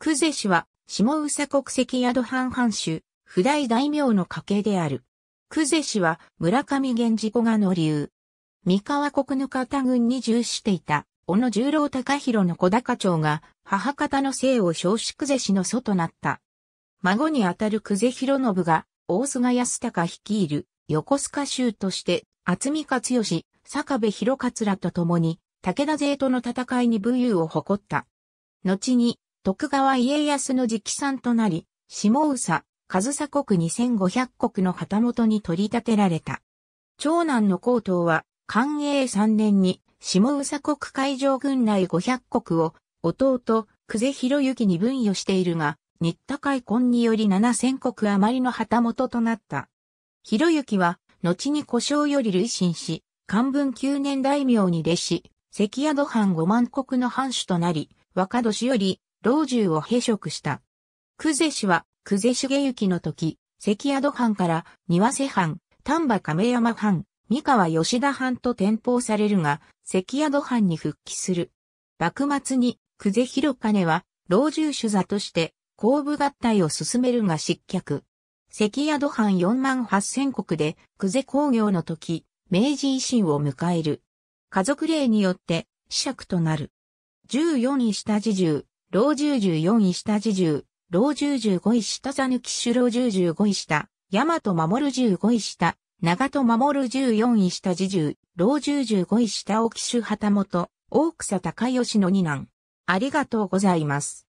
久世氏は、下宇佐国籍宿藩藩主、不代大名の家系である。久世氏は、村上源氏子がの流。三河国ぬ方軍に従していた、小野十郎隆弘の小高町が、母方の姓を少子久世氏の祖となった。孫にあたる久世弘信が、大菅康隆率いる、横須賀州として、厚見勝義、坂部広勝らと共に、武田勢との戦いに武勇を誇った。後に、徳川家康の直参となり、下宇佐、上佐国2500国の旗本に取り立てられた。長男の高等は、寛永3年に、下宇佐国海上軍内500国を、弟、久世博之に分与しているが、新田海婚により7000国余りの旗本となった。博之は、後に故障より累進し、漢文9年大名に弟子、関宿藩5万国の藩主となり、若年より老中を閉職した。久世氏は、久世重幸の時、関宿藩から庭瀬藩、丹波亀山藩、三河吉田藩と転封されるが、関宿藩に復帰する。幕末に、久世広金は、老中主座として、後部合体を進めるが失脚。関宿藩4万8000国で、久世工業の時、明治維新を迎える。家族令によって、死釈となる。14位下侍重。老十十四位下寺十、老十十五位下さぬき種老十十五位下、大和守十五位下、長戸守十四位下寺十、老十十五位下沖種旗本、大草高吉の二男。ありがとうございます。